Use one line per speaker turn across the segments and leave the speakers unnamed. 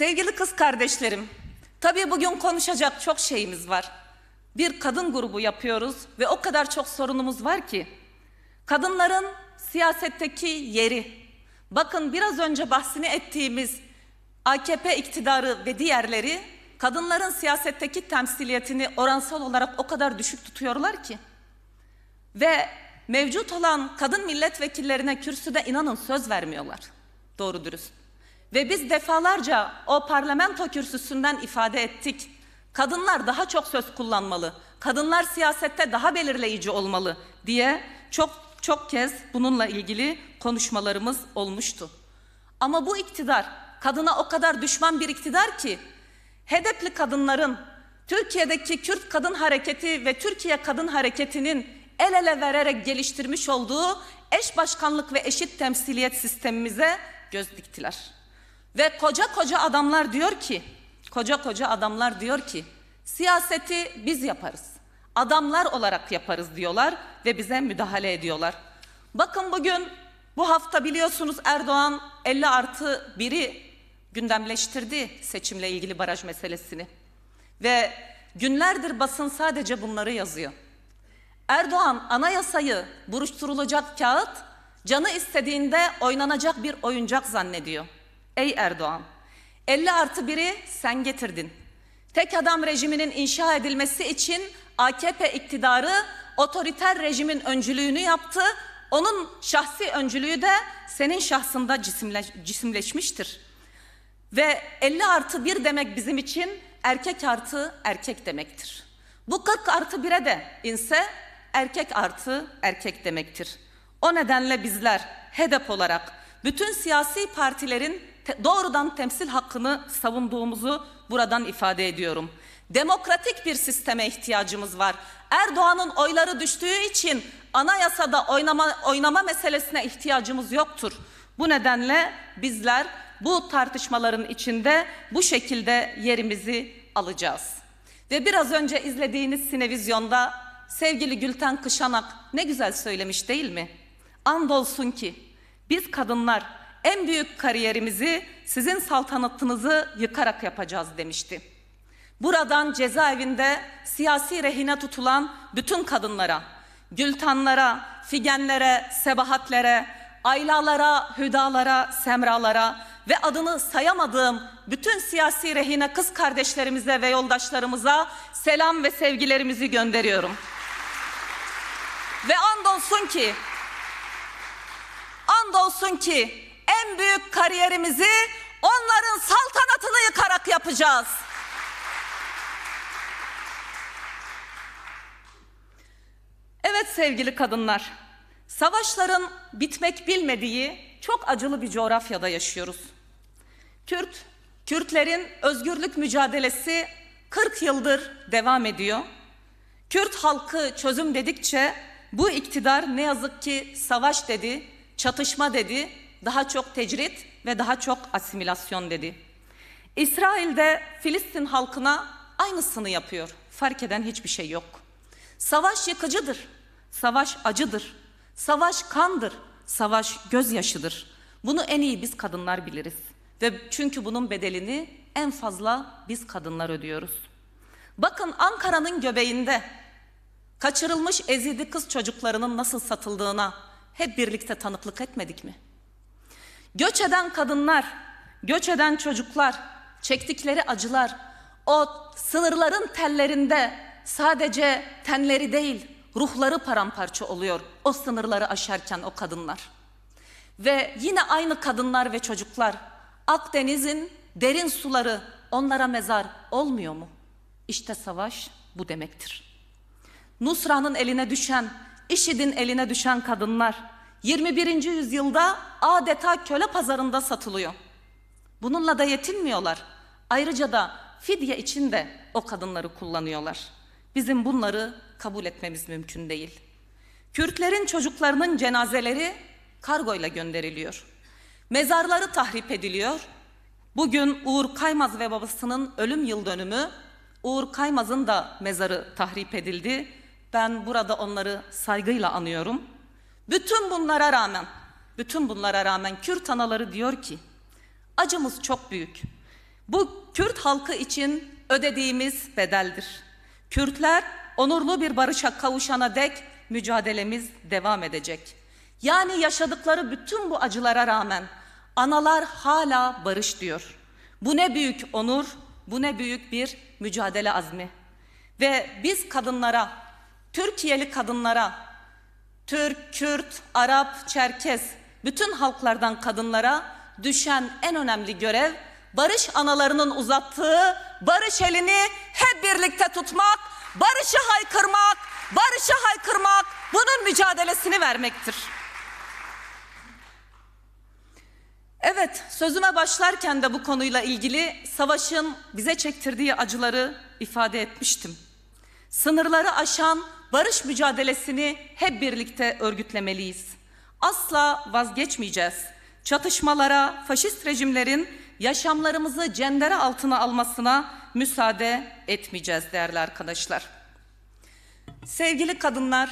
Sevgili kız kardeşlerim, tabii bugün konuşacak çok şeyimiz var. Bir kadın grubu yapıyoruz ve o kadar çok sorunumuz var ki. Kadınların siyasetteki yeri, bakın biraz önce bahsini ettiğimiz AKP iktidarı ve diğerleri kadınların siyasetteki temsiliyetini oransal olarak o kadar düşük tutuyorlar ki. Ve mevcut olan kadın milletvekillerine kürsüde inanın söz vermiyorlar. Doğru dürüst. Ve biz defalarca o parlamento kürsüsünden ifade ettik. Kadınlar daha çok söz kullanmalı. Kadınlar siyasette daha belirleyici olmalı diye çok çok kez bununla ilgili konuşmalarımız olmuştu. Ama bu iktidar kadına o kadar düşman bir iktidar ki hedefli kadınların Türkiye'deki Kürt Kadın Hareketi ve Türkiye Kadın Hareketi'nin el ele vererek geliştirmiş olduğu eş başkanlık ve eşit temsiliyet sistemimize göz diktiler. Ve koca koca adamlar diyor ki, koca koca adamlar diyor ki, siyaseti biz yaparız. Adamlar olarak yaparız diyorlar ve bize müdahale ediyorlar. Bakın bugün bu hafta biliyorsunuz Erdoğan 50 artı 1'i gündemleştirdi seçimle ilgili baraj meselesini. Ve günlerdir basın sadece bunları yazıyor. Erdoğan anayasayı buruşturulacak kağıt, canı istediğinde oynanacak bir oyuncak zannediyor. Ey Erdoğan, 50 artı 1'i sen getirdin. Tek adam rejiminin inşa edilmesi için AKP iktidarı otoriter rejimin öncülüğünü yaptı. Onun şahsi öncülüğü de senin şahsında cisimle, cisimleşmiştir. Ve 50 artı 1 demek bizim için erkek artı erkek demektir. Bu 40 artı 1'e de inse erkek artı erkek demektir. O nedenle bizler HEDEP olarak bütün siyasi partilerin doğrudan temsil hakkını savunduğumuzu buradan ifade ediyorum. Demokratik bir sisteme ihtiyacımız var. Erdoğan'ın oyları düştüğü için anayasada oynama, oynama meselesine ihtiyacımız yoktur. Bu nedenle bizler bu tartışmaların içinde bu şekilde yerimizi alacağız. Ve biraz önce izlediğiniz sinevizyonda sevgili Gülten Kışanak ne güzel söylemiş değil mi? Andolsun ki biz kadınlar en büyük kariyerimizi sizin saltanatınızı yıkarak yapacağız demişti. Buradan cezaevinde siyasi rehine tutulan bütün kadınlara, Gültanlara, Figenlere, Sebahatlere, Aylalara, Hüdalara, Semralara ve adını sayamadığım bütün siyasi rehine kız kardeşlerimize ve yoldaşlarımıza selam ve sevgilerimizi gönderiyorum. Ve andolsun ki, andolsun ki en büyük kariyerimizi onların saltanatını yıkarak yapacağız. Evet sevgili kadınlar, savaşların bitmek bilmediği çok acılı bir coğrafyada yaşıyoruz. Kürt, Kürtlerin özgürlük mücadelesi 40 yıldır devam ediyor. Kürt halkı çözüm dedikçe bu iktidar ne yazık ki savaş dedi, çatışma dedi, daha çok tecrit ve daha çok asimilasyon dedi. İsrail de Filistin halkına aynısını yapıyor. Fark eden hiçbir şey yok. Savaş yıkıcıdır. Savaş acıdır. Savaş kandır. Savaş gözyaşıdır. Bunu en iyi biz kadınlar biliriz. Ve çünkü bunun bedelini en fazla biz kadınlar ödüyoruz. Bakın Ankara'nın göbeğinde kaçırılmış ezidi kız çocuklarının nasıl satıldığına hep birlikte tanıklık etmedik mi?'' Göç eden kadınlar, göç eden çocuklar, çektikleri acılar, o sınırların tellerinde sadece tenleri değil, ruhları paramparça oluyor o sınırları aşarken o kadınlar. Ve yine aynı kadınlar ve çocuklar Akdeniz'in derin suları onlara mezar olmuyor mu? İşte savaş bu demektir. Nusra'nın eline düşen, IŞİD'in eline düşen kadınlar, 21. yüzyılda adeta köle pazarında satılıyor. Bununla da yetinmiyorlar. Ayrıca da fidye için de o kadınları kullanıyorlar. Bizim bunları kabul etmemiz mümkün değil. Kürtlerin çocuklarının cenazeleri kargoyla gönderiliyor. Mezarları tahrip ediliyor. Bugün Uğur Kaymaz ve babasının ölüm yıl dönümü Uğur Kaymaz'ın da mezarı tahrip edildi. Ben burada onları saygıyla anıyorum. Bütün bunlara rağmen, bütün bunlara rağmen Kürt anaları diyor ki, acımız çok büyük. Bu Kürt halkı için ödediğimiz bedeldir. Kürtler onurlu bir barışa kavuşana dek mücadelemiz devam edecek. Yani yaşadıkları bütün bu acılara rağmen analar hala barış diyor. Bu ne büyük onur, bu ne büyük bir mücadele azmi. Ve biz kadınlara, Türkiye'li kadınlara Türk, Kürt, Arap, Çerkez, bütün halklardan kadınlara düşen en önemli görev barış analarının uzattığı barış elini hep birlikte tutmak, barışı haykırmak, barışı haykırmak bunun mücadelesini vermektir. Evet, sözüme başlarken de bu konuyla ilgili savaşın bize çektirdiği acıları ifade etmiştim. Sınırları aşan barış mücadelesini hep birlikte örgütlemeliyiz. Asla vazgeçmeyeceğiz. Çatışmalara, faşist rejimlerin yaşamlarımızı cendere altına almasına müsaade etmeyeceğiz değerli arkadaşlar. Sevgili kadınlar,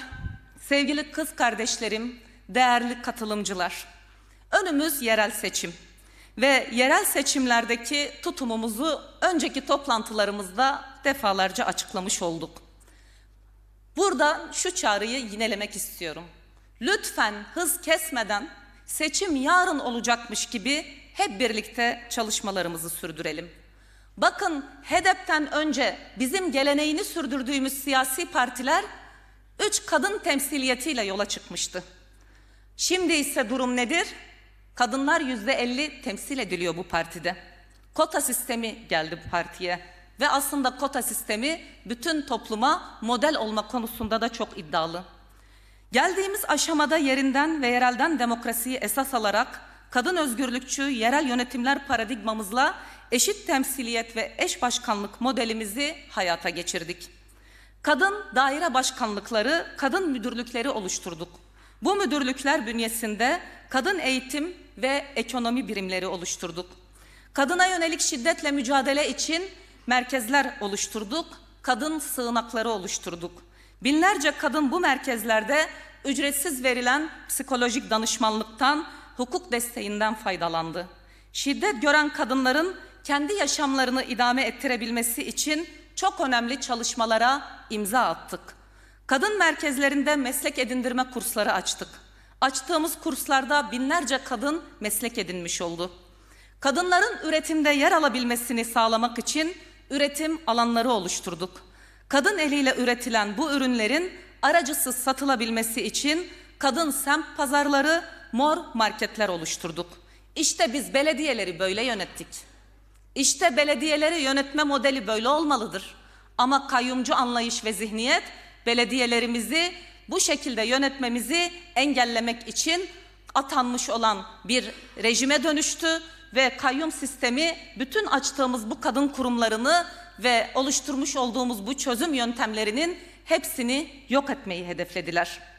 sevgili kız kardeşlerim, değerli katılımcılar. Önümüz yerel seçim ve yerel seçimlerdeki tutumumuzu önceki toplantılarımızda defalarca açıklamış olduk. Buradan şu çağrıyı yinelemek istiyorum. Lütfen hız kesmeden seçim yarın olacakmış gibi hep birlikte çalışmalarımızı sürdürelim. Bakın HEDEP'ten önce bizim geleneğini sürdürdüğümüz siyasi partiler üç kadın temsiliyetiyle yola çıkmıştı. Şimdi ise durum nedir? Kadınlar yüzde elli temsil ediliyor bu partide. Kota sistemi geldi bu partiye ve aslında kota sistemi bütün topluma model olma konusunda da çok iddialı. Geldiğimiz aşamada yerinden ve yerelden demokrasiyi esas alarak kadın özgürlükçü yerel yönetimler paradigmamızla eşit temsiliyet ve eş başkanlık modelimizi hayata geçirdik. Kadın daire başkanlıkları, kadın müdürlükleri oluşturduk. Bu müdürlükler bünyesinde kadın eğitim ve ekonomi birimleri oluşturduk. Kadına yönelik şiddetle mücadele için merkezler oluşturduk, kadın sığınakları oluşturduk. Binlerce kadın bu merkezlerde ücretsiz verilen psikolojik danışmanlıktan, hukuk desteğinden faydalandı. Şiddet gören kadınların kendi yaşamlarını idame ettirebilmesi için çok önemli çalışmalara imza attık. Kadın merkezlerinde meslek edindirme kursları açtık. Açtığımız kurslarda binlerce kadın meslek edinmiş oldu. Kadınların üretimde yer alabilmesini sağlamak için üretim alanları oluşturduk. Kadın eliyle üretilen bu ürünlerin aracısız satılabilmesi için kadın semt pazarları, mor marketler oluşturduk. İşte biz belediyeleri böyle yönettik. İşte belediyeleri yönetme modeli böyle olmalıdır. Ama kayyumcu anlayış ve zihniyet belediyelerimizi bu şekilde yönetmemizi engellemek için atanmış olan bir rejime dönüştü ve kayyum sistemi bütün açtığımız bu kadın kurumlarını ve oluşturmuş olduğumuz bu çözüm yöntemlerinin hepsini yok etmeyi hedeflediler.